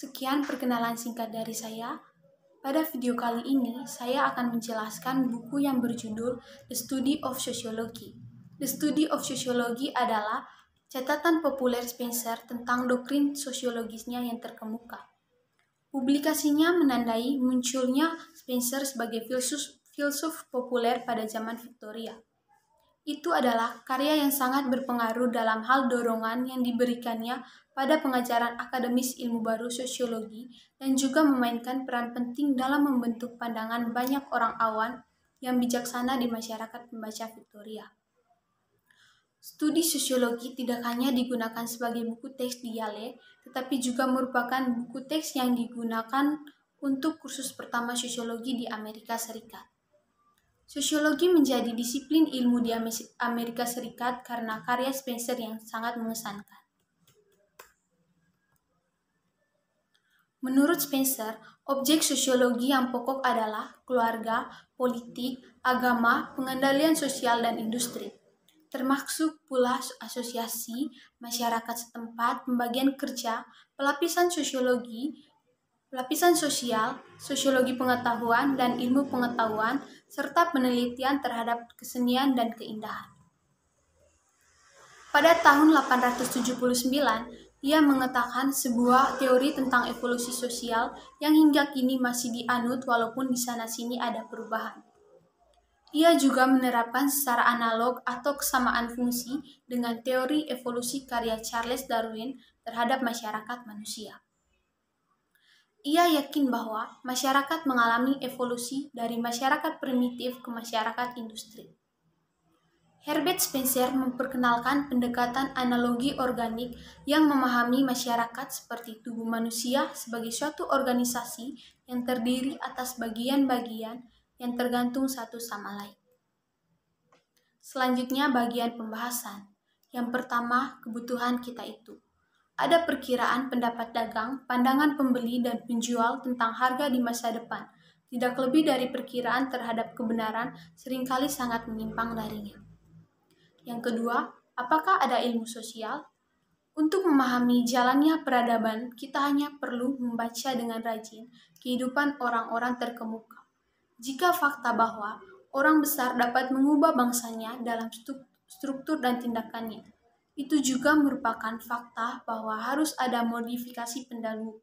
Sekian perkenalan singkat dari saya. Pada video kali ini, saya akan menjelaskan buku yang berjudul The Study of Sociology. The Study of Sociology adalah catatan populer Spencer tentang doktrin sosiologisnya yang terkemuka. Publikasinya menandai munculnya Spencer sebagai filsuf, filsuf populer pada zaman Victoria itu adalah karya yang sangat berpengaruh dalam hal dorongan yang diberikannya pada pengajaran akademis ilmu baru sosiologi dan juga memainkan peran penting dalam membentuk pandangan banyak orang awan yang bijaksana di masyarakat pembaca Victoria. Studi sosiologi tidak hanya digunakan sebagai buku teks di Yale, tetapi juga merupakan buku teks yang digunakan untuk kursus pertama sosiologi di Amerika Serikat. Sosiologi menjadi disiplin ilmu di Amerika Serikat karena karya Spencer yang sangat mengesankan. Menurut Spencer, objek sosiologi yang pokok adalah keluarga, politik, agama, pengendalian sosial, dan industri. Termasuk pula asosiasi, masyarakat setempat, pembagian kerja, pelapisan sosiologi, pelapisan sosial, sosiologi pengetahuan, dan ilmu pengetahuan serta penelitian terhadap kesenian dan keindahan. Pada tahun 879, ia mengatakan sebuah teori tentang evolusi sosial yang hingga kini masih dianut walaupun di sana-sini ada perubahan. Ia juga menerapkan secara analog atau kesamaan fungsi dengan teori evolusi karya Charles Darwin terhadap masyarakat manusia. Ia yakin bahwa masyarakat mengalami evolusi dari masyarakat primitif ke masyarakat industri. Herbert Spencer memperkenalkan pendekatan analogi organik yang memahami masyarakat seperti tubuh manusia sebagai suatu organisasi yang terdiri atas bagian-bagian yang tergantung satu sama lain. Selanjutnya bagian pembahasan. Yang pertama, kebutuhan kita itu ada perkiraan pendapat dagang, pandangan pembeli dan penjual tentang harga di masa depan. Tidak lebih dari perkiraan terhadap kebenaran seringkali sangat menyimpang darinya. Yang kedua, apakah ada ilmu sosial? Untuk memahami jalannya peradaban, kita hanya perlu membaca dengan rajin kehidupan orang-orang terkemuka. Jika fakta bahwa orang besar dapat mengubah bangsanya dalam struktur dan tindakannya, itu juga merupakan fakta bahwa harus ada modifikasi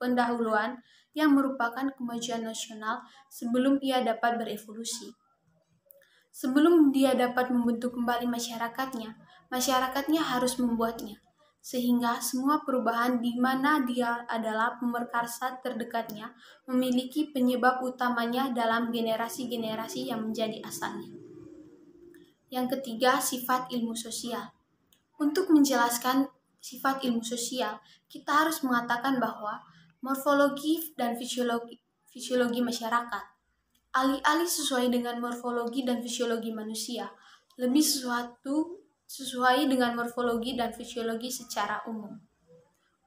pendahuluan yang merupakan kemajuan nasional sebelum ia dapat berevolusi. Sebelum dia dapat membentuk kembali masyarakatnya, masyarakatnya harus membuatnya, sehingga semua perubahan di mana dia adalah pemerkarsa terdekatnya memiliki penyebab utamanya dalam generasi-generasi yang menjadi asalnya. Yang ketiga, sifat ilmu sosial. Untuk menjelaskan sifat ilmu sosial, kita harus mengatakan bahwa morfologi dan fisiologi, fisiologi masyarakat alih-alih sesuai dengan morfologi dan fisiologi manusia, lebih sesuatu sesuai dengan morfologi dan fisiologi secara umum.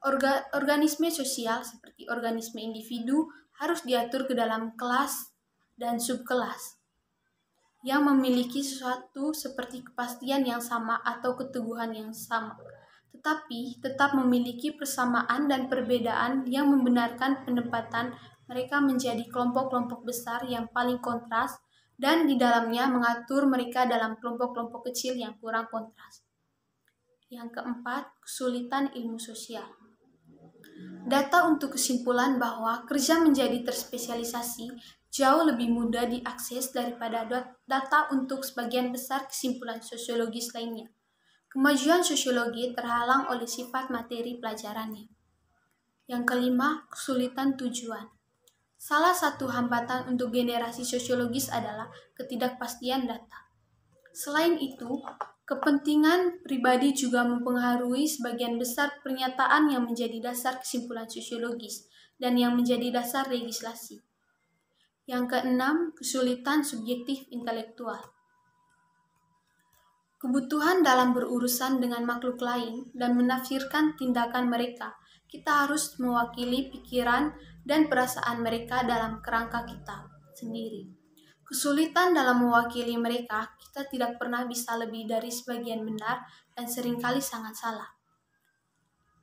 Orga, organisme sosial seperti organisme individu harus diatur ke dalam kelas dan subkelas yang memiliki sesuatu seperti kepastian yang sama atau keteguhan yang sama, tetapi tetap memiliki persamaan dan perbedaan yang membenarkan penempatan mereka menjadi kelompok-kelompok besar yang paling kontras dan di dalamnya mengatur mereka dalam kelompok-kelompok kecil yang kurang kontras. Yang keempat, kesulitan ilmu sosial. Data untuk kesimpulan bahwa kerja menjadi terspesialisasi jauh lebih mudah diakses daripada data untuk sebagian besar kesimpulan sosiologis lainnya. Kemajuan sosiologi terhalang oleh sifat materi pelajarannya. Yang kelima, kesulitan tujuan. Salah satu hambatan untuk generasi sosiologis adalah ketidakpastian data. Selain itu, kepentingan pribadi juga mempengaruhi sebagian besar pernyataan yang menjadi dasar kesimpulan sosiologis dan yang menjadi dasar legislasi. Yang keenam, kesulitan subjektif intelektual. Kebutuhan dalam berurusan dengan makhluk lain dan menafsirkan tindakan mereka, kita harus mewakili pikiran dan perasaan mereka dalam kerangka kita sendiri. Kesulitan dalam mewakili mereka, kita tidak pernah bisa lebih dari sebagian benar dan seringkali sangat salah.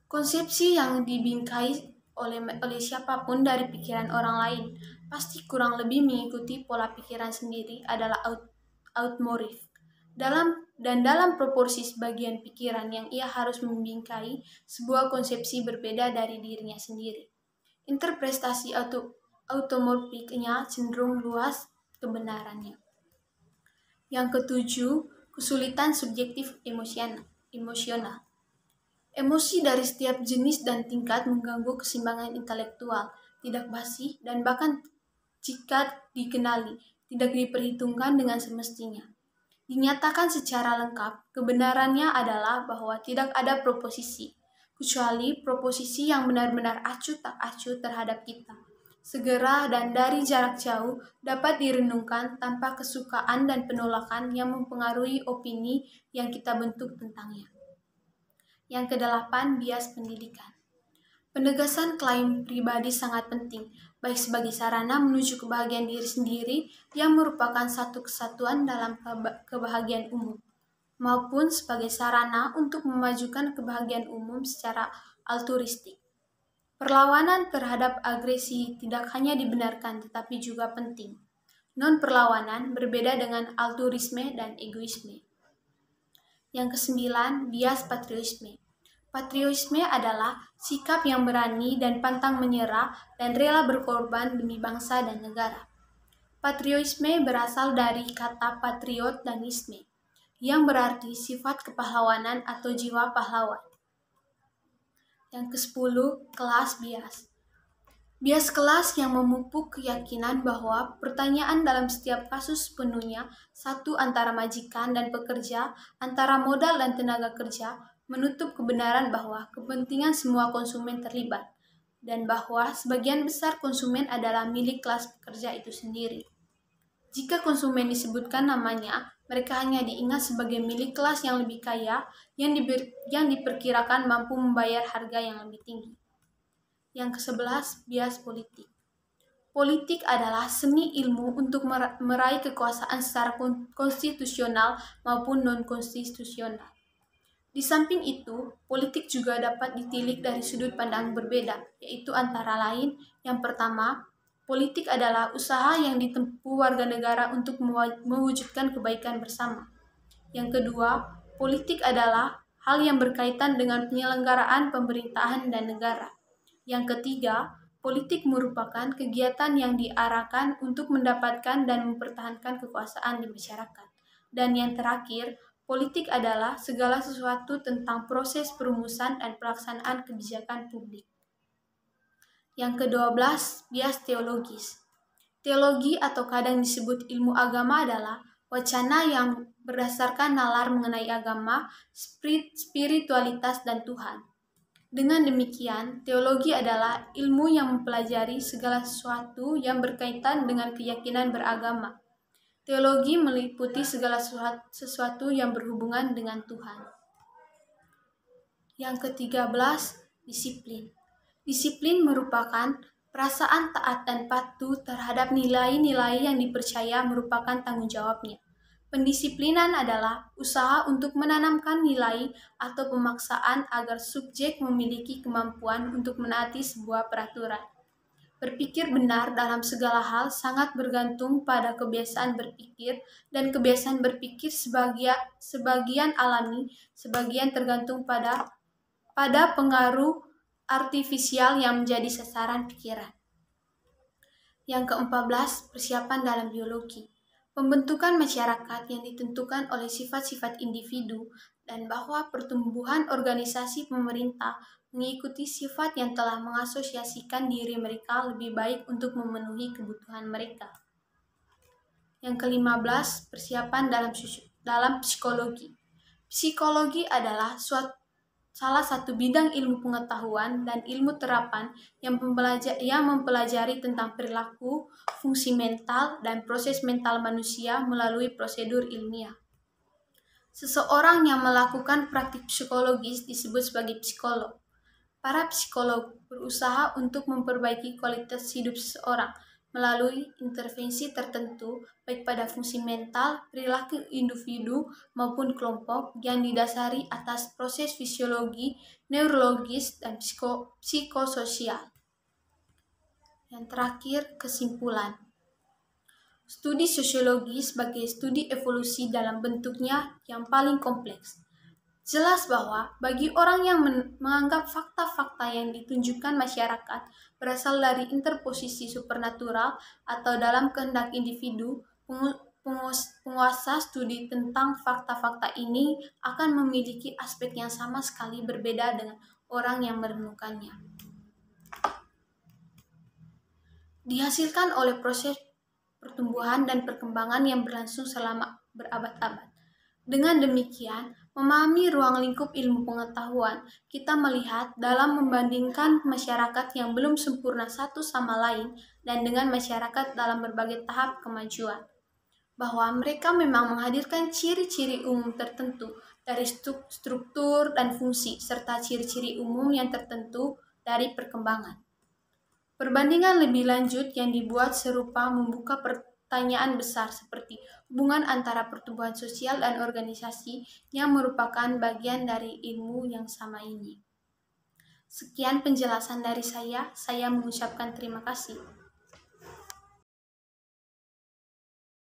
Konsepsi yang dibingkai oleh, oleh siapapun dari pikiran orang lain pasti kurang lebih mengikuti pola pikiran sendiri adalah out, outmorif. Dalam dan dalam proporsi sebagian pikiran yang ia harus membingkai sebuah konsepsi berbeda dari dirinya sendiri. Interpretasi auto, automorfiknya cenderung luas kebenarannya. Yang ketujuh, kesulitan subjektif emosional. Emosi dari setiap jenis dan tingkat mengganggu keseimbangan intelektual, tidak basi, dan bahkan jika dikenali, tidak diperhitungkan dengan semestinya. Dinyatakan secara lengkap, kebenarannya adalah bahwa tidak ada proposisi, kecuali proposisi yang benar-benar acuh tak acuh terhadap kita segera dan dari jarak jauh dapat direnungkan tanpa kesukaan dan penolakan yang mempengaruhi opini yang kita bentuk tentangnya. Yang kedelapan, bias pendidikan. Penegasan klaim pribadi sangat penting, baik sebagai sarana menuju kebahagiaan diri sendiri yang merupakan satu kesatuan dalam kebahagiaan umum, maupun sebagai sarana untuk memajukan kebahagiaan umum secara altruistik. Perlawanan terhadap agresi tidak hanya dibenarkan tetapi juga penting. Non-perlawanan berbeda dengan altruisme dan egoisme. Yang kesembilan, bias patriotisme. Patriotisme adalah sikap yang berani dan pantang menyerah dan rela berkorban demi bangsa dan negara. Patriotisme berasal dari kata patriot dan isme, yang berarti sifat kepahlawanan atau jiwa pahlawan yang ke-10 kelas bias. Bias kelas yang memupuk keyakinan bahwa pertanyaan dalam setiap kasus penuhnya satu antara majikan dan pekerja, antara modal dan tenaga kerja, menutup kebenaran bahwa kepentingan semua konsumen terlibat, dan bahwa sebagian besar konsumen adalah milik kelas pekerja itu sendiri. Jika konsumen disebutkan namanya, mereka hanya diingat sebagai milik kelas yang lebih kaya yang, diber, yang diperkirakan mampu membayar harga yang lebih tinggi. Yang ke-11, bias politik. Politik adalah seni ilmu untuk meraih kekuasaan secara konstitusional maupun non-konstitusional. Di samping itu, politik juga dapat ditilik dari sudut pandang berbeda, yaitu antara lain yang pertama, Politik adalah usaha yang ditempuh warga negara untuk mewujudkan kebaikan bersama. Yang kedua, politik adalah hal yang berkaitan dengan penyelenggaraan pemerintahan dan negara. Yang ketiga, politik merupakan kegiatan yang diarahkan untuk mendapatkan dan mempertahankan kekuasaan di masyarakat. Dan yang terakhir, politik adalah segala sesuatu tentang proses perumusan dan pelaksanaan kebijakan publik. Yang ke-12, bias teologis. Teologi atau kadang disebut ilmu agama adalah wacana yang berdasarkan nalar mengenai agama, spirit, spiritualitas, dan Tuhan. Dengan demikian, teologi adalah ilmu yang mempelajari segala sesuatu yang berkaitan dengan keyakinan beragama. Teologi meliputi segala sesuatu yang berhubungan dengan Tuhan. Yang ketiga belas, disiplin. Disiplin merupakan perasaan taat dan patuh terhadap nilai-nilai yang dipercaya merupakan tanggung jawabnya. Pendisiplinan adalah usaha untuk menanamkan nilai atau pemaksaan agar subjek memiliki kemampuan untuk menaati sebuah peraturan. Berpikir benar dalam segala hal sangat bergantung pada kebiasaan berpikir dan kebiasaan berpikir sebagian, sebagian alami, sebagian tergantung pada pada pengaruh artifisial yang menjadi sasaran pikiran. Yang ke-14, persiapan dalam biologi. Pembentukan masyarakat yang ditentukan oleh sifat-sifat individu dan bahwa pertumbuhan organisasi pemerintah mengikuti sifat yang telah mengasosiasikan diri mereka lebih baik untuk memenuhi kebutuhan mereka. Yang ke-15, persiapan dalam dalam psikologi. Psikologi adalah suatu salah satu bidang ilmu pengetahuan dan ilmu terapan yang, mempelajari, yang mempelajari tentang perilaku, fungsi mental, dan proses mental manusia melalui prosedur ilmiah. Seseorang yang melakukan praktik psikologis disebut sebagai psikolog. Para psikolog berusaha untuk memperbaiki kualitas hidup seseorang – melalui intervensi tertentu baik pada fungsi mental, perilaku individu maupun kelompok yang didasari atas proses fisiologi, neurologis, dan psiko psikososial. Yang terakhir, kesimpulan. Studi sosiologi sebagai studi evolusi dalam bentuknya yang paling kompleks Jelas bahwa bagi orang yang menganggap fakta-fakta yang ditunjukkan masyarakat berasal dari interposisi supernatural atau dalam kehendak individu, penguasa studi tentang fakta-fakta ini akan memiliki aspek yang sama sekali berbeda dengan orang yang merenungkannya. Dihasilkan oleh proses pertumbuhan dan perkembangan yang berlangsung selama berabad-abad. Dengan demikian, memahami ruang lingkup ilmu pengetahuan, kita melihat dalam membandingkan masyarakat yang belum sempurna satu sama lain dan dengan masyarakat dalam berbagai tahap kemajuan. Bahwa mereka memang menghadirkan ciri-ciri umum tertentu dari struktur dan fungsi, serta ciri-ciri umum yang tertentu dari perkembangan. Perbandingan lebih lanjut yang dibuat serupa membuka pertanyaan besar seperti hubungan antara pertumbuhan sosial dan organisasi yang merupakan bagian dari ilmu yang sama ini. Sekian penjelasan dari saya. Saya mengucapkan terima kasih.